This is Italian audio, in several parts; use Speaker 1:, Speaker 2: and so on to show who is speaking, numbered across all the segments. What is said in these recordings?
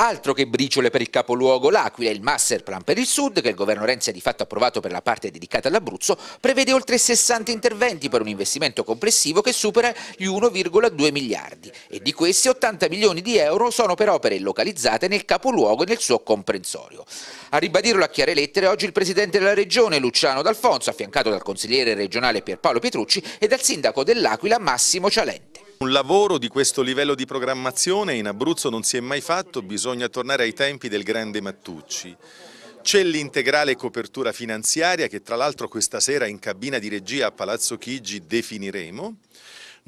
Speaker 1: Altro che briciole per il capoluogo, l'Aquila, il master plan per il sud, che il governo Renzi ha di fatto approvato per la parte dedicata all'Abruzzo, prevede oltre 60 interventi per un investimento complessivo che supera gli 1,2 miliardi e di questi 80 milioni di euro sono per opere localizzate nel capoluogo e nel suo comprensorio. A ribadirlo a chiare lettere oggi il presidente della regione Luciano D'Alfonso, affiancato dal consigliere regionale Pierpaolo Pietrucci e dal sindaco dell'Aquila Massimo Cialenti.
Speaker 2: Un lavoro di questo livello di programmazione in Abruzzo non si è mai fatto, bisogna tornare ai tempi del grande Mattucci. C'è l'integrale copertura finanziaria che tra l'altro questa sera in cabina di regia a Palazzo Chigi definiremo.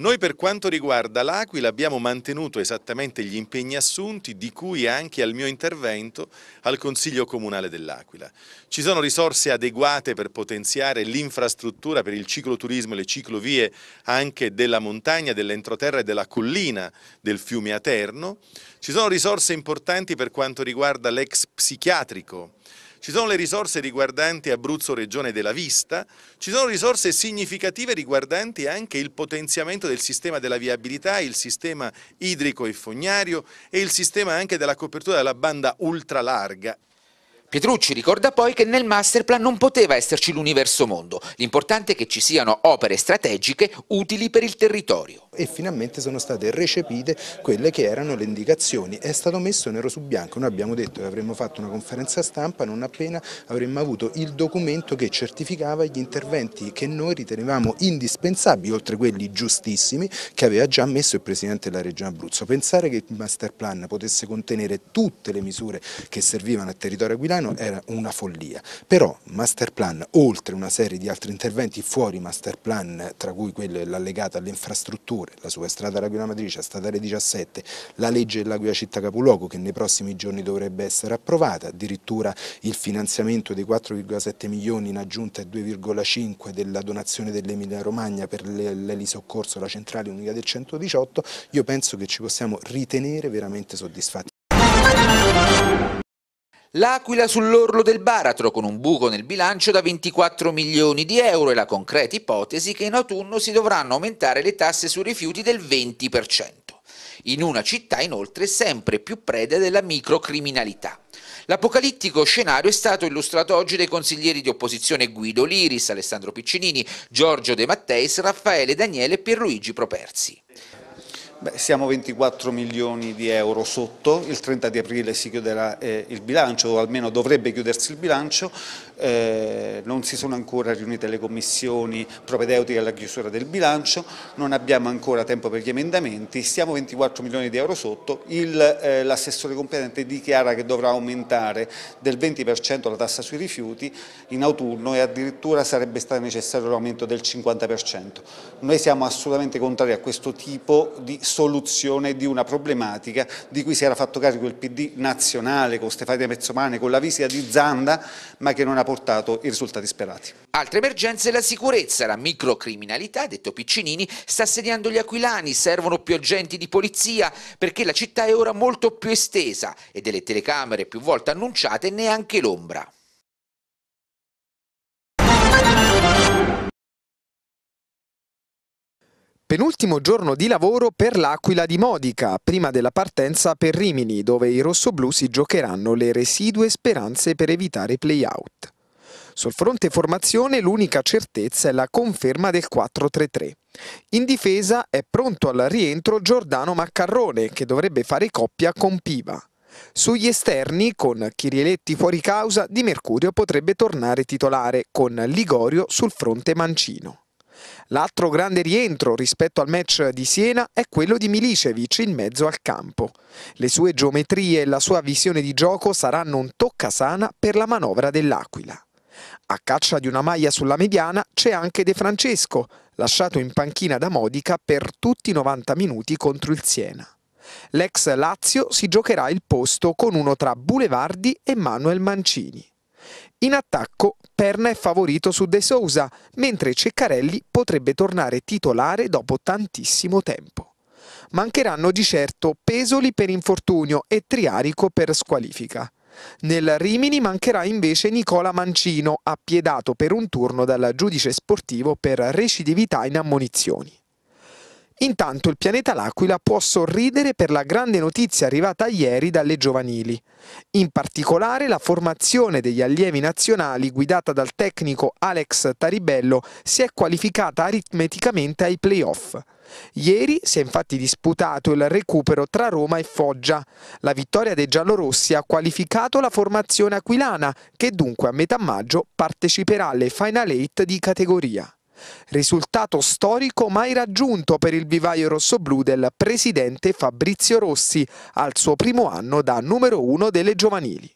Speaker 2: Noi per quanto riguarda l'Aquila abbiamo mantenuto esattamente gli impegni assunti di cui anche al mio intervento al Consiglio Comunale dell'Aquila. Ci sono risorse adeguate per potenziare l'infrastruttura per il cicloturismo e le ciclovie anche della montagna, dell'entroterra e della collina del fiume Aterno. Ci sono risorse importanti per quanto riguarda l'ex psichiatrico ci sono le risorse riguardanti Abruzzo Regione della Vista, ci sono risorse significative riguardanti anche il potenziamento del sistema della viabilità, il sistema idrico e fognario e il sistema anche della copertura della banda ultralarga Pietrucci ricorda poi che nel masterplan non
Speaker 1: poteva esserci l'universo mondo, l'importante è che ci siano opere strategiche utili per il
Speaker 3: territorio e finalmente sono state recepite quelle che erano le indicazioni. È stato messo nero su bianco, noi abbiamo detto che avremmo fatto una conferenza stampa non appena avremmo avuto il documento che certificava gli interventi che noi ritenevamo indispensabili, oltre quelli giustissimi, che aveva già messo il Presidente della Regione Abruzzo. Pensare che il master plan potesse contenere tutte le misure che servivano al territorio aquilano era una follia, però master plan, oltre una serie di altri interventi fuori master plan, tra cui quello e alle infrastrutture, Pure, la superstrada L'Aquila Matrice, statale 17, la legge dell'Aquila Città Capoluogo che nei prossimi giorni dovrebbe essere approvata, addirittura il finanziamento dei 4,7 milioni in aggiunta ai 2,5 della donazione dell'Emilia Romagna per l'elisoccorso alla centrale unica del 118, io penso che ci possiamo ritenere veramente soddisfatti.
Speaker 1: L'Aquila sull'orlo del baratro con un buco nel bilancio da 24 milioni di euro e la concreta ipotesi che in autunno si dovranno aumentare le tasse sui rifiuti del 20%. In una città inoltre sempre più preda della microcriminalità. L'apocalittico scenario è stato illustrato oggi dai consiglieri di opposizione Guido Liris, Alessandro Piccinini, Giorgio De Matteis, Raffaele Daniele e Pierluigi
Speaker 4: Properzi. Beh, siamo 24 milioni di euro sotto, il 30 di aprile si chiuderà eh, il bilancio, o almeno dovrebbe chiudersi il bilancio, eh, non si sono ancora riunite le commissioni propedeutiche alla chiusura del bilancio, non abbiamo ancora tempo per gli emendamenti, siamo 24 milioni di euro sotto, eh, l'assessore eh, competente dichiara che dovrà aumentare del 20% la tassa sui rifiuti in autunno e addirittura sarebbe stato necessario l'aumento del 50%. Noi siamo assolutamente contrari a questo tipo di soluzione di una problematica di cui si era fatto carico il PD nazionale con Stefania Mezzomane, con la visita di Zanda, ma che non ha portato i risultati sperati.
Speaker 1: Altre emergenze la sicurezza. La microcriminalità, detto Piccinini, sta assediando gli aquilani, servono più agenti di polizia perché la città è ora molto più estesa e delle telecamere più volte annunciate neanche l'ombra.
Speaker 4: Penultimo
Speaker 5: giorno di lavoro per l'Aquila di Modica, prima della partenza per Rimini, dove i rossoblù si giocheranno le residue speranze per evitare play-out. Sul fronte formazione l'unica certezza è la conferma del 4-3-3. In difesa è pronto al rientro Giordano Maccarrone, che dovrebbe fare coppia con Piva. Sugli esterni, con Chirieletti fuori causa, Di Mercurio potrebbe tornare titolare, con Ligorio sul fronte mancino. L'altro grande rientro rispetto al match di Siena è quello di Milicevic in mezzo al campo. Le sue geometrie e la sua visione di gioco saranno un toccasana per la manovra dell'Aquila. A caccia di una maglia sulla mediana c'è anche De Francesco, lasciato in panchina da Modica per tutti i 90 minuti contro il Siena. L'ex Lazio si giocherà il posto con uno tra Bulevardi e Manuel Mancini. In attacco Perna è favorito su De Sousa, mentre Ceccarelli potrebbe tornare titolare dopo tantissimo tempo. Mancheranno di certo Pesoli per infortunio e Triarico per squalifica. Nel Rimini mancherà invece Nicola Mancino, appiedato per un turno dal giudice sportivo per recidività in ammonizioni. Intanto il pianeta L'Aquila può sorridere per la grande notizia arrivata ieri dalle giovanili. In particolare la formazione degli allievi nazionali guidata dal tecnico Alex Taribello si è qualificata aritmeticamente ai playoff. Ieri si è infatti disputato il recupero tra Roma e Foggia. La vittoria dei giallorossi ha qualificato la formazione aquilana che dunque a metà maggio parteciperà alle Final 8 di categoria risultato storico mai raggiunto per il vivaio rossoblu del presidente Fabrizio Rossi al suo primo anno da numero uno delle giovanili.